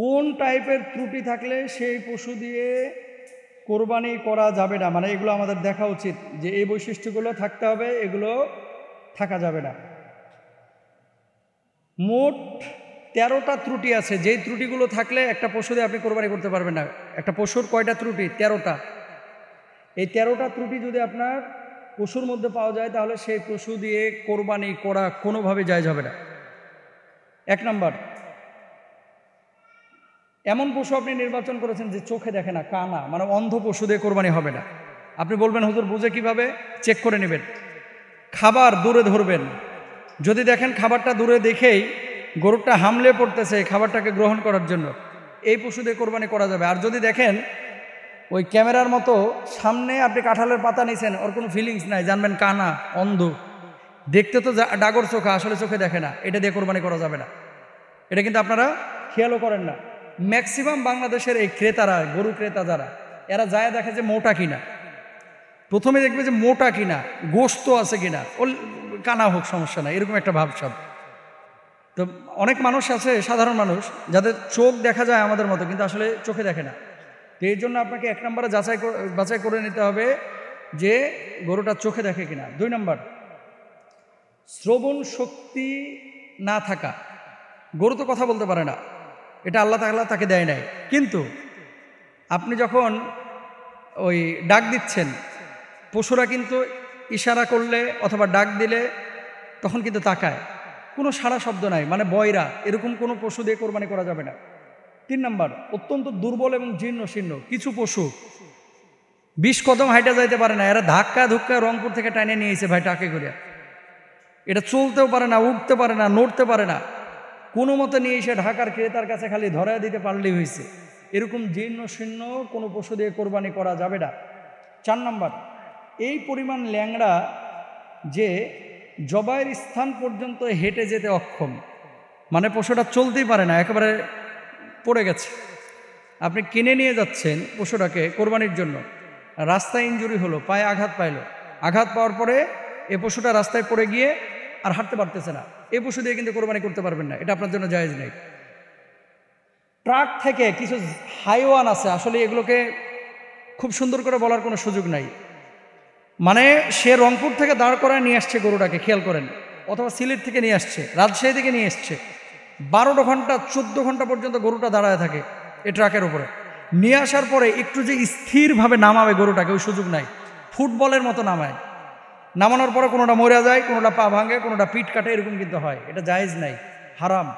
কোন টাইপের ত্রুটি থাকলে সেই পশু দিয়ে কোরবানি করা যাবে না মানে এগুলো আমাদের দেখা উচিত যে এই বৈশিষ্ট্যগুলো থাকতে হবে এগুলো থাকা যাবে না মোট তেরোটা ত্রুটি আছে যেই ত্রুটিগুলো থাকলে একটা পশু দিয়ে আপনি কোরবানি করতে পারবেন না একটা পশুর কয়টা ত্রুটি তেরোটা এই তেরোটা ত্রুটি যদি আপনার পশুর মধ্যে পাওয়া যায় তাহলে সেই পশু দিয়ে কোরবানি করা কোনোভাবে যায় যাবে না এক নম্বর এমন পশু আপনি নির্বাচন করেছেন যে চোখে দেখে না কানা মানে অন্ধ পশু দিয়ে কোরবানি হবে না আপনি বলবেন হুজুর বুঝে কিভাবে চেক করে নেবেন খাবার দূরে ধরবেন যদি দেখেন খাবারটা দূরে দেখেই গরুটা হামলে পড়তেছে খাবারটাকে গ্রহণ করার জন্য এই পশু দিয়ে কোরবানি করা যাবে আর যদি দেখেন ওই ক্যামেরার মতো সামনে আপনি কাঁঠালের পাতা নিয়েছেন ওর কোনো ফিলিংস নাই জানবেন কানা অন্ধ দেখতে তো ডাগর চোখে আসলে চোখে দেখে না এটা দিয়ে কোরবানি করা যাবে না এটা কিন্তু আপনারা খেয়ালও করেন না ম্যাক্সিমাম বাংলাদেশের এই ক্রেতারা গরু ক্রেতা যারা এরা যায় দেখে যে মোটা কিনা প্রথমে দেখবে যে মোটা কিনা গোস্ত আছে কিনা ও কানা হোক সমস্যা না এরকম একটা ভাবসাব তো অনেক মানুষ আছে সাধারণ মানুষ যাদের চোখ দেখা যায় আমাদের মতো কিন্তু আসলে চোখে দেখে না তো এই জন্য আপনাকে এক নম্বরে যাচাই বাছাই করে নিতে হবে যে গরুটা চোখে দেখে কিনা দুই নম্বর শ্রবণ শক্তি না থাকা গরু তো কথা বলতে পারে না এটা আল্লাহ তাল্লাহ তাকে দেয় নাই কিন্তু আপনি যখন ওই ডাক দিচ্ছেন পশুরা কিন্তু ইশারা করলে অথবা ডাক দিলে তখন কিন্তু তাকায় কোনো সারা শব্দ নাই মানে বয়রা এরকম কোনো পশু দিয়ে কোরবানি করা যাবে না তিন নাম্বার অত্যন্ত দুর্বল এবং জীর্ণ শীর্ণ কিছু পশু বিশ কদম হাইটা যাইতে পারে না এরা ধাক্কা ধুক্কা রংপুর থেকে টানে নিয়েছে ভাই টাকে করে এটা চলতেও পারে না উঠতে পারে না নড়তে পারে না কোনো মতে নিয়ে এসে ঢাকার ক্রেতার কাছে খালি ধরা দিতে পারলেই হয়েছে এরকম জীর্ণ শীর্ণ কোনো পশু দিয়ে কোরবানি করা যাবে না চার নম্বর এই পরিমাণ ল্যাংড়া যে জবাইয়ের স্থান পর্যন্ত হেঁটে যেতে অক্ষম মানে পশুটা চলতেই পারে না একেবারে পড়ে গেছে আপনি কিনে নিয়ে যাচ্ছেন পশুটাকে কোরবানির জন্য রাস্তায় ইঞ্জুরি হলো পায়ে আঘাত পাইল আঘাত পাওয়ার পরে এ পশুটা রাস্তায় পড়ে গিয়ে আর হাঁটতে পারতেছে না এই পশু দিয়ে কিন্তু কোরবানি করতে পারবেন না এটা আপনার জন্য জায়েজ নেই ট্রাক থেকে কিছু হাইওয়ান আছে আসলে এগুলোকে খুব সুন্দর করে বলার কোনো সুযোগ নাই মানে সে রংপুর থেকে দাঁড় করায় নিয়ে আসছে গরুটাকে খেয়াল করেন অথবা সিলেট থেকে নিয়ে আসছে রাজশাহী থেকে নিয়ে এসছে বারোটা ঘন্টা চোদ্দ ঘন্টা পর্যন্ত গরুটা দাঁড়ায় থাকে এ ট্রাকের উপরে নিয়ে আসার পরে একটু যে স্থিরভাবে নামাবে গরুটাকে ওই সুযোগ নাই ফুটবলের মতো নামায় নামানোর পরে কোনোটা মরে যায় কোনোটা পা ভাঙে কোনোটা পিঠ কাটে এরকম কিন্তু হয় এটা জায়েজ নাই হারাম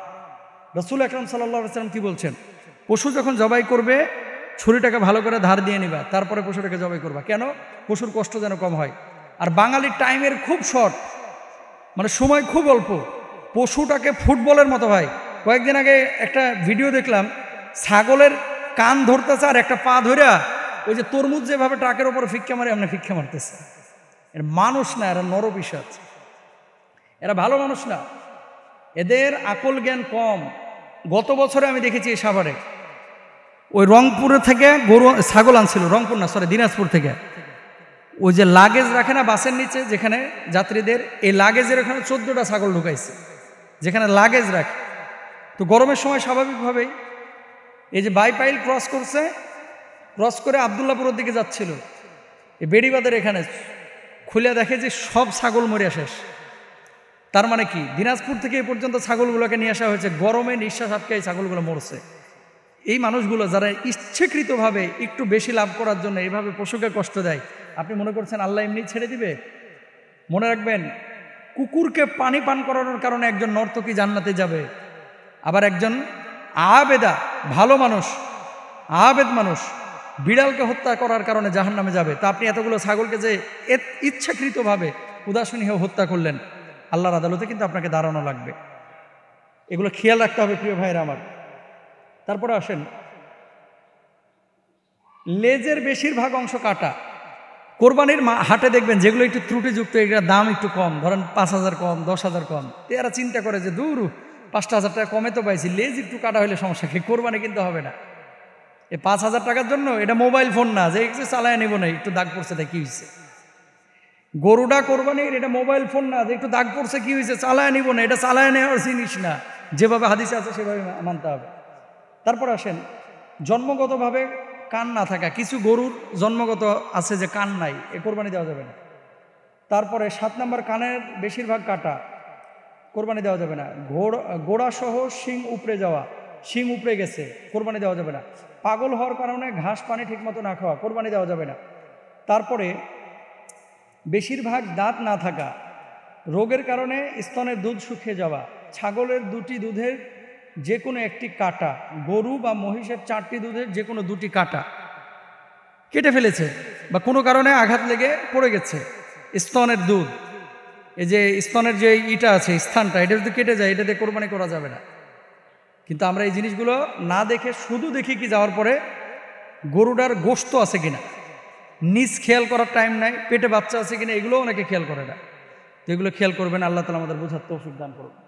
রসুল আকরম সাল্লা সাল্লাম কী বলছেন পশু যখন জবাই করবে ছুরিটাকে ভালো করে ধার দিয়ে নিবা তারপরে পশুটাকে জবাই করবা কেন পশুর কষ্ট যেন কম হয় আর বাঙালির টাইমের খুব শর্ট মানে সময় খুব অল্প পশুটাকে ফুটবলের মতো হয় কয়েকদিন আগে একটা ভিডিও দেখলাম ছাগলের কান ধরতেছে আর একটা পা ধরে ওই যে তরমুজ যেভাবে ট্রাকের ওপর ফিক্ষা মারে আমরা ফিক্ষা মারতেছে এরা মানুষ না এরা নরবিষাদ এরা ভালো মানুষ না এদের আকল জ্ঞান কম গত বছরে আমি দেখেছি এই সাভারে ওই রংপুরে থেকে গরু ছাগল আনছিল রংপুর না সরি দিনাজপুর থেকে ওই যে লাগেজ রাখে না বাসের নিচে যেখানে যাত্রীদের এই লাগেজের ওখানে চোদ্দোটা ছাগল ঢুকাইছে যেখানে লাগেজ রাখে তো গরমের সময় স্বাভাবিকভাবেই এই যে বাইপাইল ক্রস করছে ক্রস করে আবদুল্লাপুরের দিকে যাচ্ছিল এই বেড়িবাদের এখানে খুলে দেখে যে সব ছাগল মরে শেষ তার মানে কি দিনাজপুর থেকে এই পর্যন্ত ছাগলগুলোকে নিয়ে আসা হয়েছে গরমে নিঃশ্বাস আটকে এই ছাগলগুলো মরছে এই মানুষগুলো যারা ইচ্ছেকৃতভাবে একটু বেশি লাভ করার জন্য এইভাবে পশুকে কষ্ট দেয় আপনি মনে করছেন আল্লাহ এমনি ছেড়ে দিবে মনে রাখবেন কুকুরকে পানি পান করানোর কারণে একজন নর্তকী জান্নাতে যাবে আবার একজন আবেদা ভালো মানুষ আবেদ মানুষ বিড়ালকে হত্যা করার কারণে জাহান নামে যাবে তা আপনি এতগুলো ছাগলকে যে ইচ্ছাকৃতভাবে উদাসীনী হয়ে হত্যা করলেন আল্লাহর আদালতে কিন্তু আপনাকে দাঁড়ানো লাগবে এগুলো খেয়াল রাখতে হবে প্রিয় ভাইয়ের আমার তারপরে আসেন লেজের বেশিরভাগ অংশ কাটা কোরবানির মা হাটে দেখবেন যেগুলো একটু ত্রুটিযুক্ত এগুলোর দাম একটু কম ধরেন পাঁচ হাজার কম দশ হাজার কম এরা চিন্তা করে যে দূর পাঁচটা হাজার টাকা কমে তো পাইছি লেজ একটু কাটা হলে সমস্যা কি কোরবানি কিন্তু হবে না এ পাঁচ হাজার টাকার জন্য এটা মোবাইল ফোন না যে একটু চালায় নেবো না একটু দাগ পড়ছে তা কী হয়েছে গরুটা কোরবানির এটা মোবাইল ফোন না যে একটু দাগ পড়ছে কী হয়েছে চালায় নিব না এটা চালায় নেওয়ার জিনিস না যেভাবে হাদিসে আছে সেভাবে মানতে হবে তারপর আসেন জন্মগতভাবে কান না থাকা কিছু গরুর জন্মগত আছে যে কান নাই এ কোরবানি দেওয়া যাবে না তারপরে সাত নম্বর কানের বেশিরভাগ কাটা কোরবানি দেওয়া যাবে না ঘোড়া ঘোড়াসহ শিং উপড়ে যাওয়া শিম উপড়ে গেছে কোরবানি দেওয়া যাবে না পাগল হওয়ার কারণে ঘাস পানি ঠিকমতো না খাওয়া কোরবানি দেওয়া যাবে না তারপরে বেশিরভাগ দাঁত না থাকা রোগের কারণে স্তনের দুধ শুকিয়ে যাওয়া ছাগলের দুটি দুধের যে কোনো একটি কাটা গরু বা মহিষের চারটি দুধের যে কোনো দুটি কাটা কেটে ফেলেছে বা কোনো কারণে আঘাত লেগে পড়ে গেছে স্তনের দুধ এই যে স্তনের যে ইটা আছে স্থানটা এটা যদি কেটে যায় এটা দিয়ে কোরবানি করা যাবে না কিন্তু আমরা এই জিনিসগুলো না দেখে শুধু দেখি কি যাওয়ার পরে গরুটার গোস্ত আছে কিনা নিজ খেয়াল করার টাইম নাই পেটে বাচ্চা আছে কিনা এগুলো অনেকে খেয়াল করে না এগুলো খেয়াল করবেন আল্লাহ তালা আমাদের বোঝার তৌফিক দান করবেন